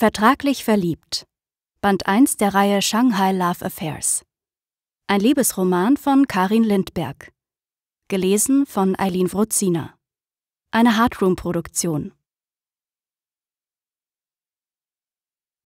Vertraglich verliebt. Band 1 der Reihe Shanghai Love Affairs. Ein Liebesroman von Karin Lindberg. Gelesen von Eileen Wrozina. Eine Hardroom-Produktion.